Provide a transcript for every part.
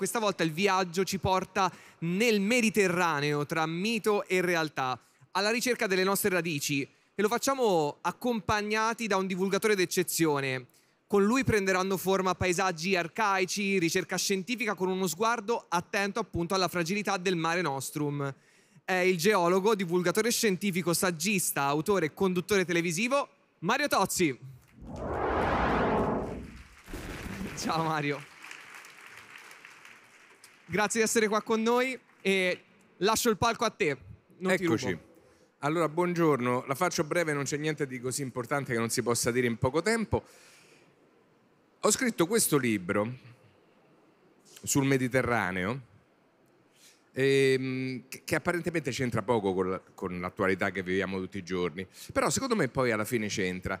Questa volta il viaggio ci porta nel Mediterraneo tra mito e realtà, alla ricerca delle nostre radici e lo facciamo accompagnati da un divulgatore d'eccezione. Con lui prenderanno forma paesaggi arcaici, ricerca scientifica con uno sguardo attento appunto alla fragilità del mare nostrum. È il geologo, divulgatore scientifico, saggista, autore e conduttore televisivo Mario Tozzi. Ciao Mario. Grazie di essere qua con noi e lascio il palco a te. Non Eccoci. Allora, buongiorno. La faccio breve, non c'è niente di così importante che non si possa dire in poco tempo. Ho scritto questo libro sul Mediterraneo ehm, che, che apparentemente c'entra poco con, la, con l'attualità che viviamo tutti i giorni, però secondo me poi alla fine c'entra.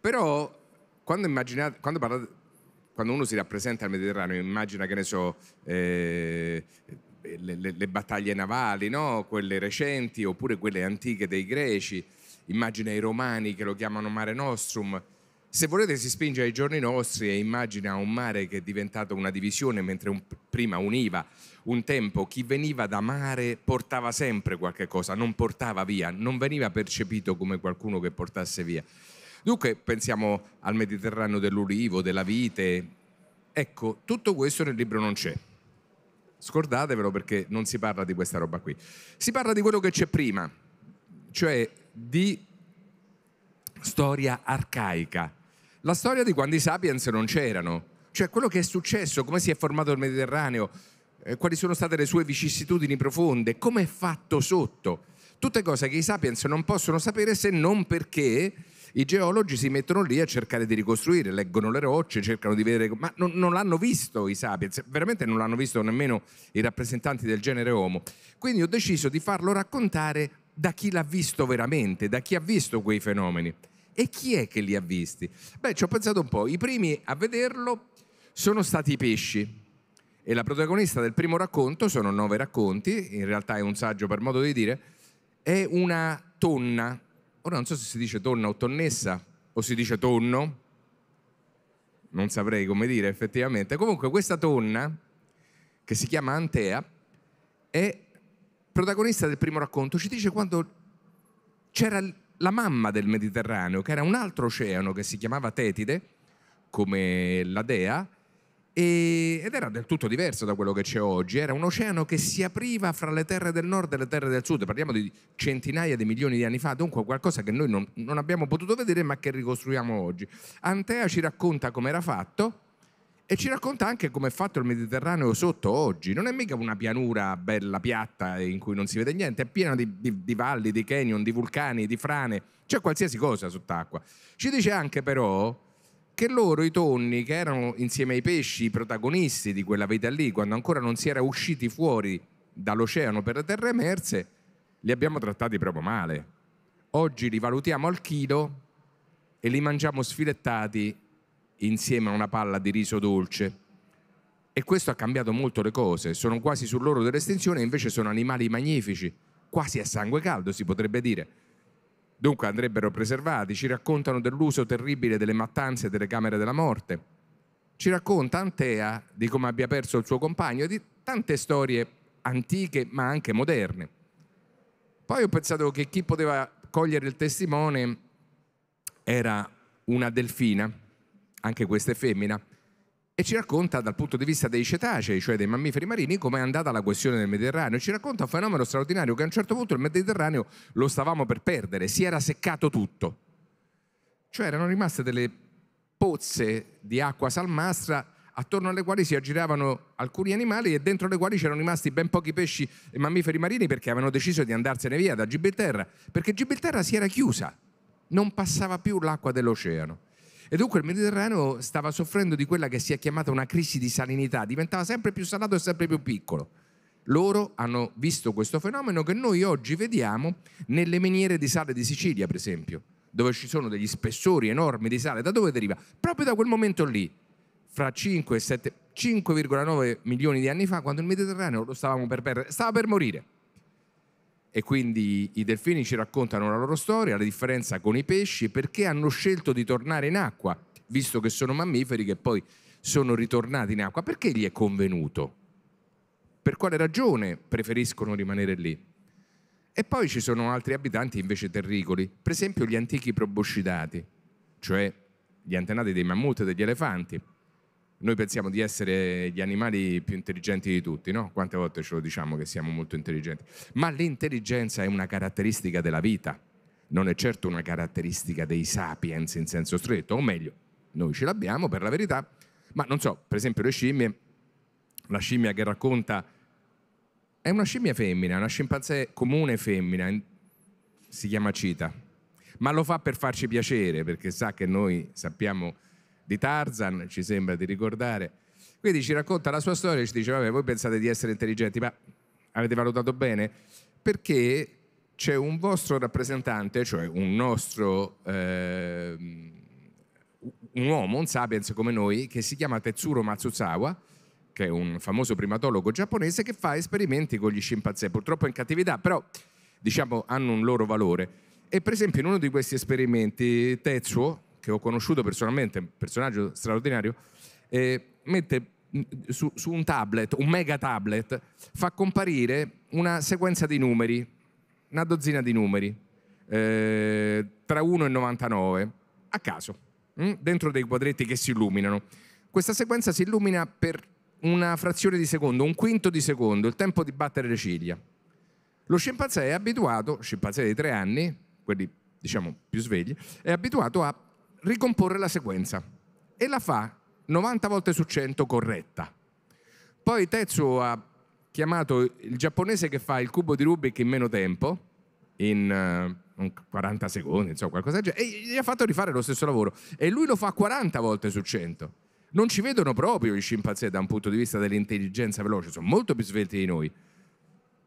Però quando, immaginate, quando parlate, quando uno si rappresenta il Mediterraneo immagina, che ne so, eh, le, le, le, battaglie navali, no? quelle recenti oppure quelle antiche dei greci, immagina i romani che lo chiamano Mare Nostrum. Se volete si spinge ai giorni nostri e immagina un mare che è diventato una divisione mentre un, prima univa. Un tempo chi veniva da mare portava sempre qualche cosa, non portava via, non veniva percepito come qualcuno che portasse via. Dunque pensiamo al Mediterraneo dell'Ulivo, della Vite. Ecco, tutto questo nel libro non c'è. Scordatevelo perché non si parla di questa roba qui. Si parla di quello che c'è prima, cioè di storia arcaica. La storia di quando i sapiens non c'erano, cioè quello che è successo, come si è formato il Mediterraneo, eh, quali sono state le sue vicissitudini profonde, come è fatto sotto. Tutte cose che i sapiens non possono sapere se non perché i geologi si mettono lì a cercare di ricostruire, leggono le rocce, cercano di vedere, ma non, non l'hanno visto i sapiens, veramente non l'hanno visto nemmeno i rappresentanti del genere Homo. Quindi ho deciso di farlo raccontare da chi l'ha visto veramente, da chi ha visto quei fenomeni. E chi è che li ha visti? Beh, ci ho pensato un po'. I primi a vederlo sono stati i pesci. E la protagonista del primo racconto, sono nove racconti, in realtà è un saggio per modo di dire, è una tonna Ora non so se si dice tonna o tonnessa o si dice tonno, non saprei come dire effettivamente. Comunque questa tonna, che si chiama Antea, è protagonista del primo racconto. Ci dice quando c'era la mamma del Mediterraneo, che era un altro oceano che si chiamava Tetide, come la dea, e, ed era del tutto diverso da quello che c'è oggi, era un oceano che si apriva fra le terre del nord e le terre del sud, parliamo di centinaia di milioni di anni fa, dunque qualcosa che noi non, non abbiamo potuto vedere ma che ricostruiamo oggi. Antea ci racconta come era fatto e ci racconta anche come è fatto il Mediterraneo sotto oggi. Non è mica una pianura bella piatta in cui non si vede niente, è piena di, di, di valli, di canyon, di vulcani, di frane, c'è qualsiasi cosa sott'acqua. Ci dice anche però che loro, i tonni, che erano insieme ai pesci i protagonisti di quella vita lì, quando ancora non si era usciti fuori dall'oceano per le terre emerse, li abbiamo trattati proprio male. Oggi li valutiamo al chilo e li mangiamo sfilettati insieme a una palla di riso dolce. E questo ha cambiato molto le cose, sono quasi sull'oro dell'estinzione, invece sono animali magnifici, quasi a sangue caldo si potrebbe dire. Dunque andrebbero preservati, ci raccontano dell'uso terribile delle mattanze delle camere della morte. Ci racconta Antea di come abbia perso il suo compagno e di tante storie antiche ma anche moderne. Poi ho pensato che chi poteva cogliere il testimone era una delfina, anche questa è femmina, e ci racconta dal punto di vista dei cetacei, cioè dei mammiferi marini, com'è andata la questione del Mediterraneo. Ci racconta un fenomeno straordinario che a un certo punto il Mediterraneo lo stavamo per perdere, si era seccato tutto. Cioè erano rimaste delle pozze di acqua salmastra attorno alle quali si aggiravano alcuni animali e dentro le quali c'erano rimasti ben pochi pesci e mammiferi marini perché avevano deciso di andarsene via da Gibilterra, perché Gibilterra si era chiusa, non passava più l'acqua dell'oceano. E dunque il Mediterraneo stava soffrendo di quella che si è chiamata una crisi di salinità, diventava sempre più salato e sempre più piccolo. Loro hanno visto questo fenomeno che noi oggi vediamo nelle miniere di sale di Sicilia, per esempio, dove ci sono degli spessori enormi di sale. Da dove deriva? Proprio da quel momento lì, fra 5,9 milioni di anni fa, quando il Mediterraneo lo stavamo per, perdere, stava per morire e quindi i delfini ci raccontano la loro storia, la differenza con i pesci, perché hanno scelto di tornare in acqua, visto che sono mammiferi che poi sono ritornati in acqua, perché gli è convenuto? Per quale ragione preferiscono rimanere lì? E poi ci sono altri abitanti invece terricoli, per esempio gli antichi proboscidati, cioè gli antenati dei mammut e degli elefanti, noi pensiamo di essere gli animali più intelligenti di tutti, no? Quante volte ce lo diciamo che siamo molto intelligenti, ma l'intelligenza è una caratteristica della vita, non è certo una caratteristica dei sapiens in senso stretto, o meglio, noi ce l'abbiamo per la verità, ma non so, per esempio le scimmie, la scimmia che racconta è una scimmia femmina, una scimpanzé comune femmina, si chiama Cita, ma lo fa per farci piacere, perché sa che noi sappiamo di Tarzan, ci sembra di ricordare. Quindi ci racconta la sua storia e ci dice, vabbè, voi pensate di essere intelligenti, ma avete valutato bene? Perché c'è un vostro rappresentante, cioè un nostro, eh, un uomo, un sapiens come noi, che si chiama Tetsuro Matsuzawa, che è un famoso primatologo giapponese che fa esperimenti con gli scimpanzé, purtroppo in cattività, però diciamo hanno un loro valore. E per esempio in uno di questi esperimenti Tetsuo, che ho conosciuto personalmente, un personaggio straordinario, eh, mette mm, su, su, un tablet, un mega tablet, fa comparire una sequenza di numeri, una dozzina di numeri, eh, tra 1 e 99, a caso, mh? Mm, dentro dei quadretti che si illuminano. Questa sequenza si illumina per una frazione di secondo, un quinto di secondo, il tempo di battere le ciglia. Lo scimpanzé è abituato, scimpanzé di tre anni, quelli diciamo più svegli, è abituato a ricomporre la sequenza e la fa 90 volte su 100 corretta. Poi Tetsu ha chiamato il giapponese che fa il cubo di Rubik in meno tempo, in uh, eh, 40 secondi, insomma, qualcosa del genere, e gli ha fatto rifare lo stesso lavoro. E lui lo fa 40 volte su 100. Non ci vedono proprio i scimpanzé da un punto di vista dell'intelligenza veloce, sono molto più svelti di noi.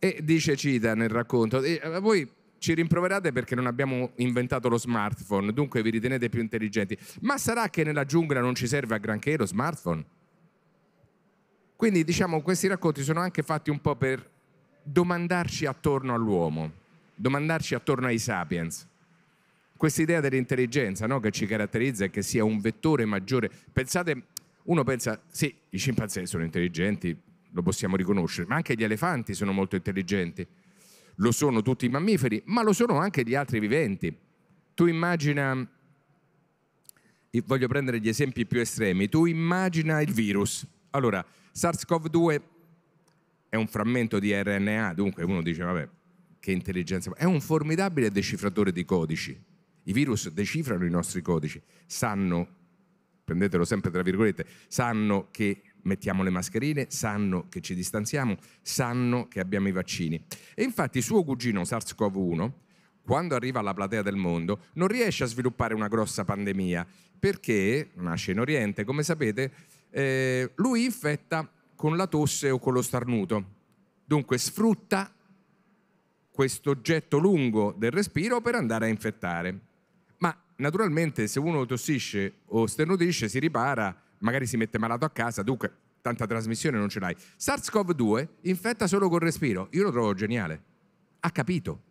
E dice Cida nel racconto, e, eh, voi ci rimproverate perché non abbiamo inventato lo smartphone, dunque vi ritenete più intelligenti. Ma sarà che nella giungla non ci serve a granché lo smartphone? Quindi diciamo questi racconti sono anche fatti un po' per domandarci attorno all'uomo, domandarci attorno ai sapiens. Questa idea dell'intelligenza no, che ci caratterizza e che sia un vettore maggiore. Pensate, uno pensa, sì, i scimpanzé sono intelligenti, lo possiamo riconoscere, ma anche gli elefanti sono molto intelligenti lo sono tutti i mammiferi, ma lo sono anche gli altri viventi. Tu immagina, voglio prendere gli esempi più estremi, tu immagina il virus. Allora, SARS-CoV-2 è un frammento di RNA, dunque uno dice, vabbè, che intelligenza. È un formidabile decifratore di codici. I virus decifrano i nostri codici, sanno, prendetelo sempre tra virgolette, sanno che mettiamo le mascherine, sanno che ci distanziamo, sanno che abbiamo i vaccini. E infatti suo cugino SARS-CoV-1, quando arriva alla platea del mondo, non riesce a sviluppare una grossa pandemia perché, nasce in Oriente, come sapete, eh, lui infetta con la tosse o con lo starnuto. Dunque sfrutta questo oggetto lungo del respiro per andare a infettare. Ma naturalmente se uno tossisce o sternutisce si ripara magari si mette malato a casa, dunque tanta trasmissione non ce l'hai. SARS-CoV-2 infetta solo col respiro, io lo trovo geniale, ha capito,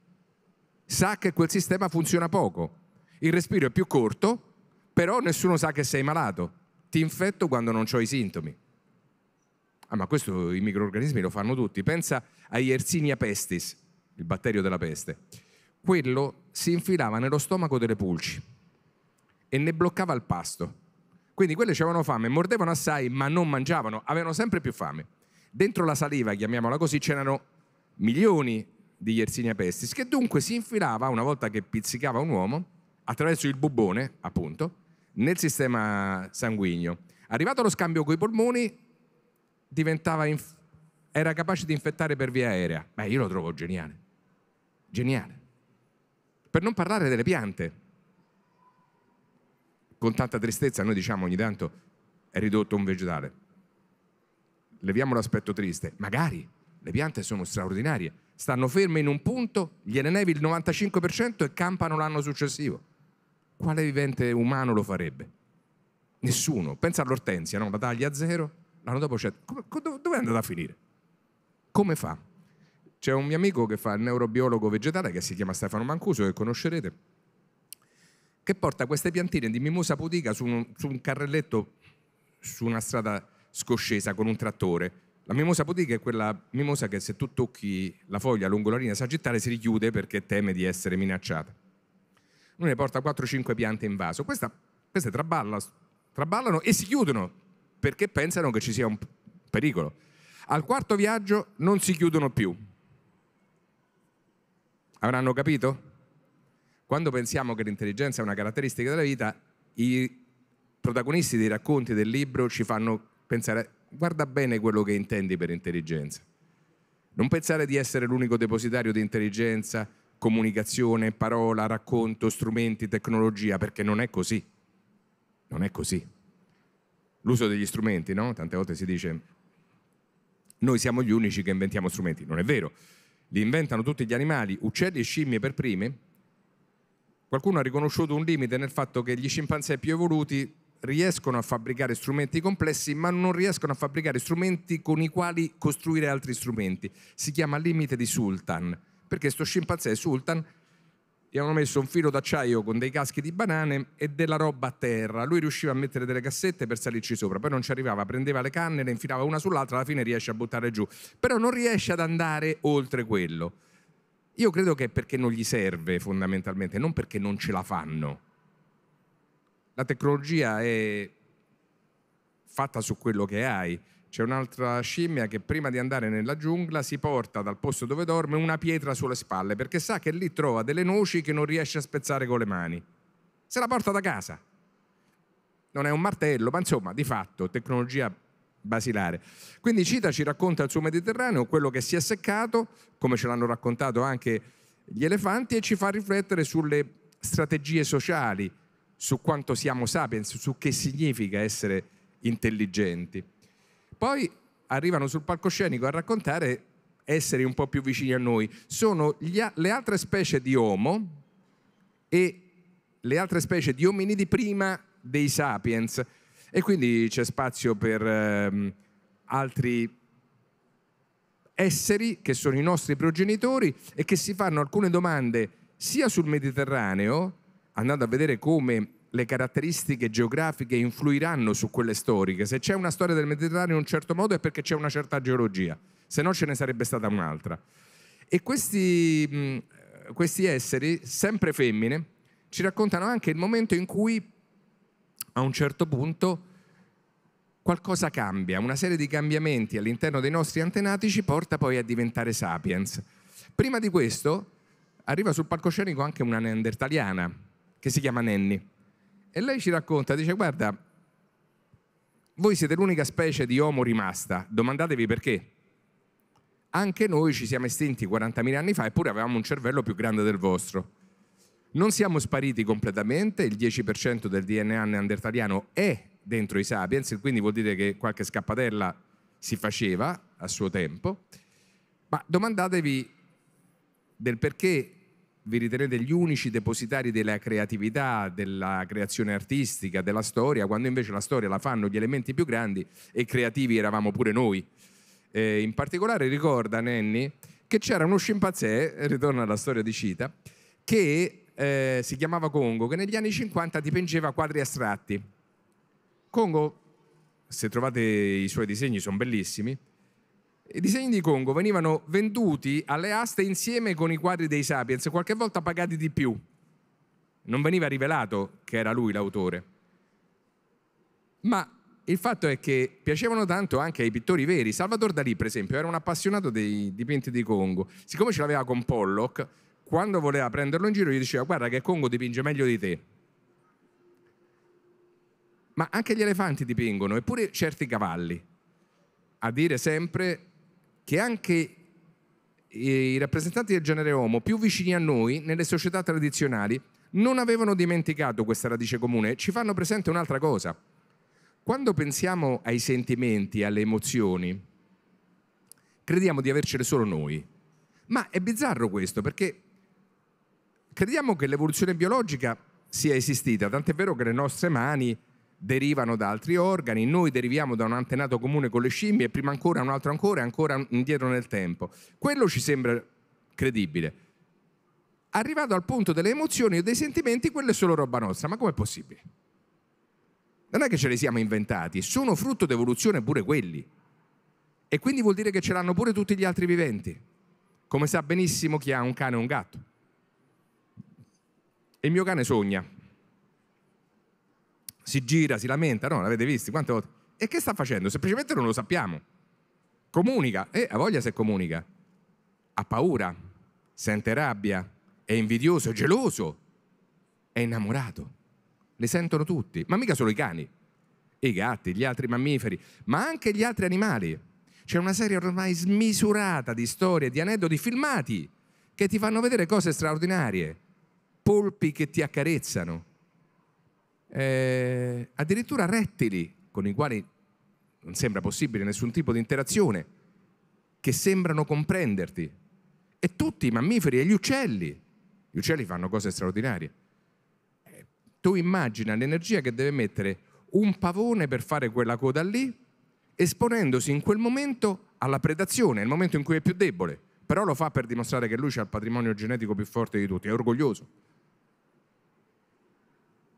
sa che quel sistema funziona poco, il respiro è più corto, però nessuno sa che sei malato, ti infetto quando non ho i sintomi. Ah, ma questo i microorganismi lo fanno tutti. Pensa a Yersinia pestis, il batterio della peste. Quello si infilava nello stomaco delle pulci e ne bloccava il pasto. Quindi quelle avevano fame, mordevano assai, ma non mangiavano, avevano sempre più fame. Dentro la saliva, chiamiamola così, c'erano milioni di Yersinia pestis, che dunque si infilava, una volta che pizzicava un uomo, attraverso il bubone, appunto, nel sistema sanguigno. Arrivato lo scambio coi polmoni, inf- era capace di infettare per via aerea. Beh, io lo trovo geniale. Geniale. Per non parlare delle piante con tanta tristezza noi diciamo ogni tanto è ridotto un vegetale. Leviamo l'aspetto triste, magari le piante sono straordinarie, stanno ferme in un punto, gliene nevi il 95% e campano l'anno successivo. Quale vivente umano lo farebbe? Nessuno. Pensa all'ortensia, no? la taglia a zero, l'anno dopo c'è... Dove è andata a finire? Come fa? C'è un mio amico che fa il neurobiologo vegetale che si chiama Stefano Mancuso, che conoscerete, che porta queste piantine di mimosa pudica su un, su un carrelletto su una strada scoscesa con un trattore. La mimosa pudica è quella mimosa che se tu tocchi la foglia lungo la linea sagittale si richiude perché teme di essere minacciata. Lui ne porta 4-5 piante in vaso. Questa, queste traballa, traballano e si chiudono perché pensano che ci sia un pericolo. Al quarto viaggio non si chiudono più. Avranno capito? Quando pensiamo che l'intelligenza è una caratteristica della vita, i protagonisti dei racconti del libro ci fanno pensare, guarda bene quello che intendi per intelligenza. Non pensare di essere l'unico depositario di intelligenza, comunicazione, parola, racconto, strumenti, tecnologia, perché non è così. Non è così. L'uso degli strumenti, no? Tante volte si dice, noi siamo gli unici che inventiamo strumenti. Non è vero. Li inventano tutti gli animali, uccelli e scimmie per prime, Qualcuno ha riconosciuto un limite nel fatto che gli scimpanzé più evoluti riescono a fabbricare strumenti complessi, ma non riescono a fabbricare strumenti con i quali costruire altri strumenti. Si chiama limite di Sultan, perché sto scimpanzé Sultan gli hanno messo un filo d'acciaio con dei caschi di banane e della roba a terra. Lui riusciva a mettere delle cassette per salirci sopra, poi non ci arrivava, prendeva le canne, le infilava una sull'altra, alla fine riesce a buttare giù. Però non riesce ad andare oltre quello. Io credo che è perché non gli serve fondamentalmente, non perché non ce la fanno. La tecnologia è fatta su quello che hai. C'è un'altra scimmia che prima di andare nella giungla si porta dal posto dove dorme una pietra sulle spalle perché sa che lì trova delle noci che non riesce a spezzare con le mani. Se la porta da casa. Non è un martello, ma insomma, di fatto, tecnologia basilare. Quindi Cita ci racconta il suo Mediterraneo, quello che si è seccato, come ce l'hanno raccontato anche gli elefanti, e ci fa riflettere sulle strategie sociali, su quanto siamo sapiens, su che significa essere intelligenti. Poi arrivano sul palcoscenico a raccontare esseri un po' più vicini a noi. Sono a- le altre specie di Homo e le altre specie di ominidi prima dei sapiens e quindi c'è spazio per ehm, altri esseri che sono i nostri progenitori e che si fanno alcune domande sia sul Mediterraneo, andando a vedere come le caratteristiche geografiche influiranno su quelle storiche. Se c'è una storia del Mediterraneo in un certo modo è perché c'è una certa geologia, se no ce ne sarebbe stata un'altra. E questi, questi esseri, sempre femmine, ci raccontano anche il momento in cui a un certo punto qualcosa cambia, una serie di cambiamenti all'interno dei nostri antenati ci porta poi a diventare sapiens. Prima di questo arriva sul palcoscenico anche una neandertaliana che si chiama Nenni e lei ci racconta, dice guarda, voi siete l'unica specie di uomo rimasta, domandatevi perché. Anche noi ci siamo estinti 40.000 anni fa eppure avevamo un cervello più grande del vostro. Non siamo spariti completamente, il 10% del DNA neandertaliano è dentro i sapiens, quindi vuol dire che qualche scappatella si faceva a suo tempo. Ma domandatevi del perché vi ritenete gli unici depositari della creatività, della creazione artistica, della storia, quando invece la storia la fanno gli elementi più grandi e creativi eravamo pure noi. Eh, in particolare ricorda Nenni che c'era uno scimpanzé, ritorno alla storia di Cita, che eh, si chiamava Congo, che negli anni 50 dipingeva quadri astratti. Congo, se trovate i suoi disegni, sono bellissimi. I disegni di Congo venivano venduti alle aste insieme con i quadri dei Sapiens, qualche volta pagati di più. Non veniva rivelato che era lui l'autore. Ma il fatto è che piacevano tanto anche ai pittori veri. Salvador Dalì, per esempio, era un appassionato dei dipinti di Congo. Siccome ce l'aveva con Pollock, quando voleva prenderlo in giro gli diceva guarda che Congo dipinge meglio di te. Ma anche gli elefanti dipingono, eppure certi cavalli. A dire sempre che anche i rappresentanti del genere uomo più vicini a noi nelle società tradizionali non avevano dimenticato questa radice comune, ci fanno presente un'altra cosa. Quando pensiamo ai sentimenti, alle emozioni, crediamo di avercele solo noi. Ma è bizzarro questo perché crediamo che l'evoluzione biologica sia esistita, tant'è vero che le nostre mani derivano da altri organi, noi deriviamo da un antenato comune con le scimmie, prima ancora un altro ancora ancora indietro nel tempo. Quello ci sembra credibile. Arrivato al punto delle emozioni e dei sentimenti, quella è solo roba nostra, ma com'è possibile? Non è che ce le siamo inventati, sono frutto d'evoluzione pure quelli. E quindi vuol dire che ce l'hanno pure tutti gli altri viventi, come sa benissimo chi ha un cane o un gatto. E il mio cane sogna. Si gira, si lamenta, no? L'avete visto quante volte? E che sta facendo? Semplicemente non lo sappiamo. Comunica, e eh, ha voglia se comunica. Ha paura, sente rabbia, è invidioso, è geloso, è innamorato. Le sentono tutti, ma mica solo i cani, i gatti, gli altri mammiferi, ma anche gli altri animali. C'è una serie ormai smisurata di storie, di aneddoti, filmati che ti fanno vedere cose straordinarie polpi che ti accarezzano, eh, addirittura rettili con i quali non sembra possibile nessun tipo di interazione, che sembrano comprenderti, e tutti i mammiferi e gli uccelli. Gli uccelli fanno cose straordinarie. Eh, tu immagina l'energia che deve mettere un pavone per fare quella coda lì, esponendosi in quel momento alla predazione, il momento in cui è più debole, però lo fa per dimostrare che lui ha il patrimonio genetico più forte di tutti, è orgoglioso.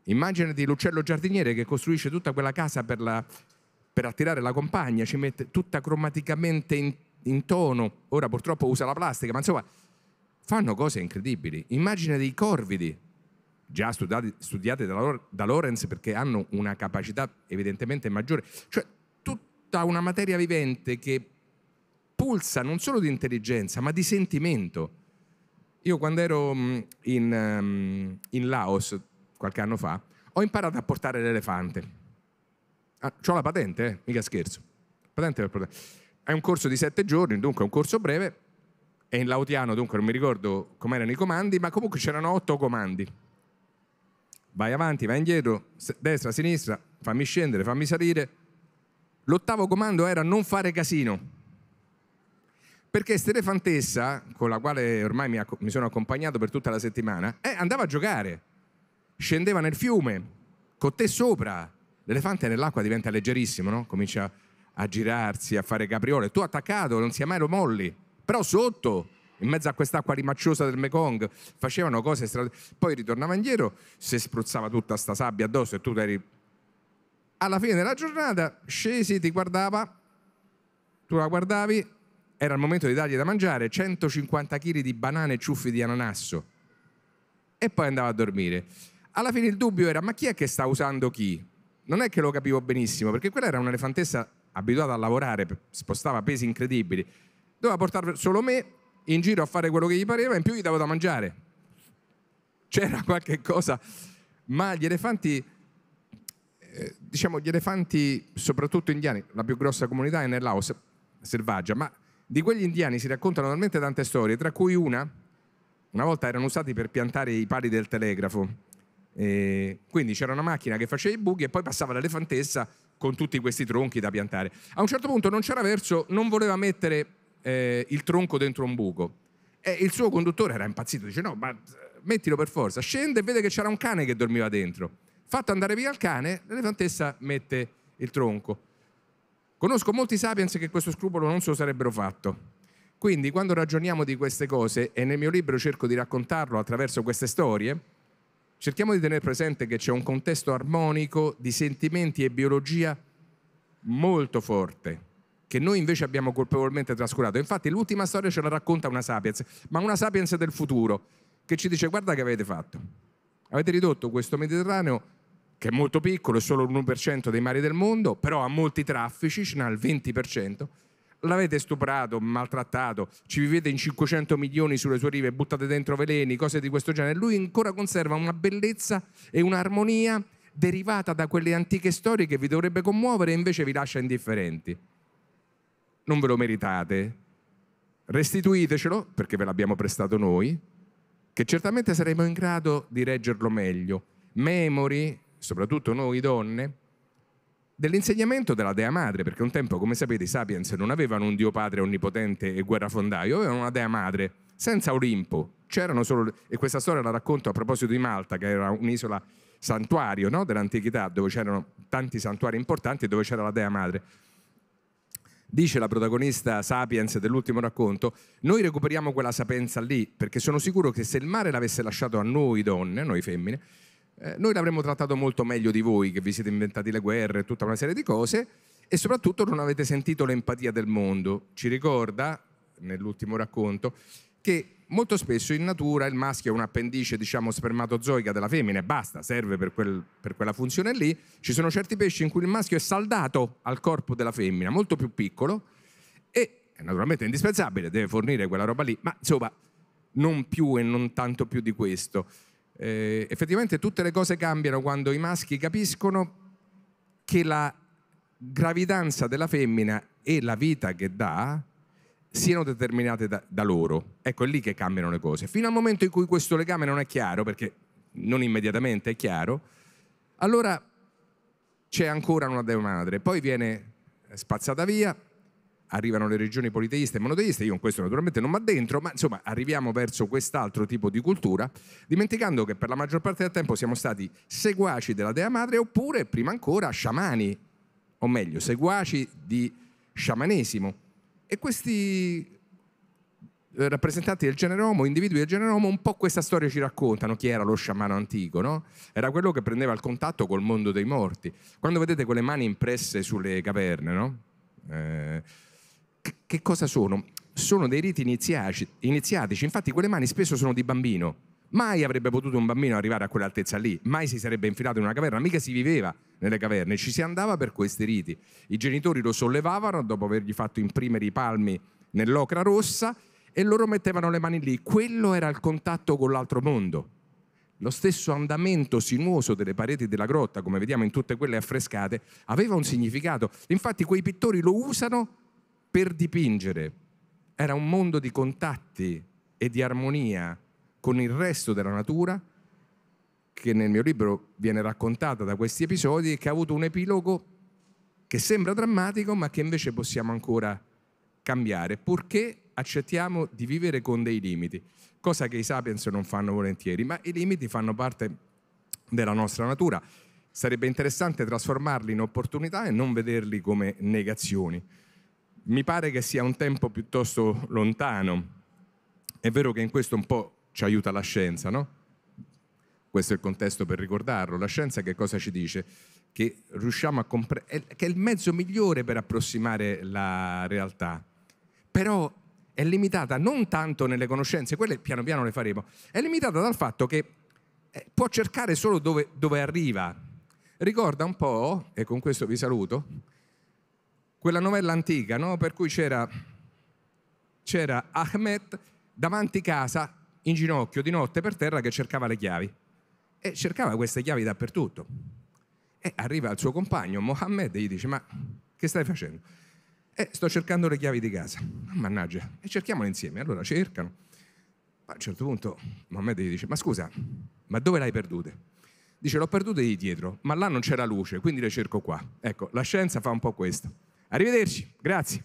Immaginati l'uccello giardiniere che costruisce tutta quella casa per, la, per attirare la compagna, ci mette tutta cromaticamente in, in tono, ora purtroppo usa la plastica, ma insomma fanno cose incredibili. Immaginati dei corvidi, già studiati, studiati da, da, Lorenz perché hanno una capacità evidentemente maggiore, cioè tutta una materia vivente che pulsa non solo di intelligenza ma di sentimento. Io quando ero mm, in, ehm, in Laos qualche anno fa, ho imparato a portare l'elefante. Ah, ho la patente, eh? mica scherzo. Patente per È un corso di sette giorni, dunque è un corso breve, è in lautiano, dunque non mi ricordo com'erano i comandi, ma comunque c'erano otto comandi. Vai avanti, vai indietro, destra, sinistra, fammi scendere, fammi salire. L'ottavo comando era non fare casino. Perché Stelefantessa, con la quale ormai mi, mi sono accompagnato per tutta la settimana, eh, andava a giocare scendeva nel fiume, con te sopra. L'elefante nell'acqua diventa leggerissimo, no? Comincia a girarsi, a fare capriole. Tu attaccato, non sia mai lo molli. Però sotto, in mezzo a quest'acqua rimacciosa del Mekong, facevano cose strane. Poi ritornava indietro, si spruzzava tutta sta sabbia addosso e tu eri... Alla fine della giornata, scesi, ti guardava, tu la guardavi, era il momento di dargli da mangiare 150 kg di banane e ciuffi di ananasso. E poi andava a dormire alla fine il dubbio era ma chi è che sta usando chi? Non è che lo capivo benissimo, perché quella era un'elefantessa abituata a lavorare, spostava pesi incredibili. Doveva portare solo me in giro a fare quello che gli pareva, e in più gli davo da mangiare. C'era qualche cosa, ma gli elefanti, eh, diciamo gli elefanti, soprattutto indiani, la più grossa comunità è nel Laos, selvaggia, ma di quegli indiani si raccontano talmente tante storie, tra cui una, una volta erano usati per piantare i pali del telegrafo e eh, quindi c'era una macchina che faceva i buchi e poi passava l'elefantessa con tutti questi tronchi da piantare. A un certo punto non c'era verso, non voleva mettere eh, il tronco dentro un buco. E il suo conduttore era impazzito, dice no, ma eh, mettilo per forza. Scende e vede che c'era un cane che dormiva dentro. Fatto andare via il cane, l'elefantessa mette il tronco. Conosco molti sapiens che questo scrupolo non se lo sarebbero fatto. Quindi quando ragioniamo di queste cose, e nel mio libro cerco di raccontarlo attraverso queste storie, Cerchiamo di tenere presente che c'è un contesto armonico di sentimenti e biologia molto forte, che noi invece abbiamo colpevolmente trascurato. Infatti l'ultima storia ce la racconta una sapiens, ma una sapiens del futuro, che ci dice guarda che avete fatto. Avete ridotto questo Mediterraneo, che è molto piccolo, è solo l'1% dei mari del mondo, però ha molti traffici, ce n'ha il 20%, L'avete stuprato, maltrattato, ci vivete in 500 milioni sulle sue rive, buttate dentro veleni, cose di questo genere. Lui ancora conserva una bellezza e un'armonia derivata da quelle antiche storie che vi dovrebbe commuovere e invece vi lascia indifferenti. Non ve lo meritate. Restituitecelo, perché ve l'abbiamo prestato noi, che certamente saremo in grado di reggerlo meglio. Memori, soprattutto noi donne, dell'insegnamento della Dea Madre, perché un tempo, come sapete, i Sapiens non avevano un Dio Padre onnipotente e guerrafondaio, avevano una Dea Madre, senza Olimpo. C'erano solo, e questa storia la racconto a proposito di Malta, che era un'isola santuario no? dell'antichità, dove c'erano tanti santuari importanti e dove c'era la Dea Madre. Dice la protagonista Sapiens dell'ultimo racconto, noi recuperiamo quella sapienza lì, perché sono sicuro che se il mare l'avesse lasciato a noi donne, a noi femmine, eh, noi l'avremmo trattato molto meglio di voi, che vi siete inventati le guerre e tutta una serie di cose, e soprattutto non avete sentito l'empatia del mondo. Ci ricorda, nell'ultimo racconto, che molto spesso in natura il maschio è un'appendice, diciamo, spermatozoica della femmina e basta, serve per, quel, per quella funzione lì. Ci sono certi pesci in cui il maschio è saldato al corpo della femmina, molto più piccolo, e naturalmente è indispensabile, deve fornire quella roba lì, ma insomma, non più e non tanto più di questo. Eh, effettivamente tutte le cose cambiano quando i maschi capiscono che la gravidanza della femmina e la vita che dà siano determinate da, da, loro. Ecco, è lì che cambiano le cose. Fino al momento in cui questo legame non è chiaro, perché non immediatamente è chiaro, allora c'è ancora una dea madre, poi viene spazzata via, arrivano le regioni politeiste e monoteiste, io in questo naturalmente non mi addentro, ma insomma arriviamo verso quest'altro tipo di cultura, dimenticando che per la maggior parte del tempo siamo stati seguaci della Dea Madre oppure, prima ancora, sciamani, o meglio, seguaci di sciamanesimo. E questi eh, rappresentanti del genere uomo, individui del genere uomo, un po' questa storia ci raccontano chi era lo sciamano antico, no? Era quello che prendeva il contatto col mondo dei morti. Quando vedete quelle mani impresse sulle caverne, no? Eh, che cosa sono? Sono dei riti iniziatici, infatti quelle mani spesso sono di bambino. Mai avrebbe potuto un bambino arrivare a quell'altezza lì, mai si sarebbe infilato in una caverna, mica si viveva nelle caverne, ci si andava per questi riti. I genitori lo sollevavano dopo avergli fatto imprimere i palmi nell'ocra rossa e loro mettevano le mani lì. Quello era il contatto con l'altro mondo. Lo stesso andamento sinuoso delle pareti della grotta, come vediamo in tutte quelle affrescate, aveva un significato. Infatti quei pittori lo usano per dipingere. Era un mondo di contatti e di armonia con il resto della natura che nel mio libro viene raccontata da questi episodi e che ha avuto un epilogo che sembra drammatico ma che invece possiamo ancora cambiare purché accettiamo di vivere con dei limiti, cosa che i sapiens non fanno volentieri, ma i limiti fanno parte della nostra natura. Sarebbe interessante trasformarli in opportunità e non vederli come negazioni mi pare che sia un tempo piuttosto lontano. È vero che in questo un po' ci aiuta la scienza, no? Questo è il contesto per ricordarlo. La scienza che cosa ci dice? Che riusciamo a comprendere, che è il mezzo migliore per approssimare la realtà, però è limitata non tanto nelle conoscenze, quelle piano piano le faremo, è limitata dal fatto che eh, può cercare solo dove, dove arriva. Ricorda un po', e con questo vi saluto, quella novella antica, no? per cui c'era, c'era Ahmed davanti casa, in ginocchio, di notte per terra, che cercava le chiavi. E cercava queste chiavi dappertutto. E arriva il suo compagno, Mohammed, e gli dice, ma che stai facendo? E eh, sto cercando le chiavi di casa. Ah, mannaggia, e cerchiamole insieme. Allora cercano. a un certo punto Mohammed gli dice, ma scusa, ma dove le hai perdute? Dice, l'ho perdute di dietro, ma là non c'era luce, quindi le cerco qua. Ecco, la scienza fa un po' questo. Arrivederci, grazie.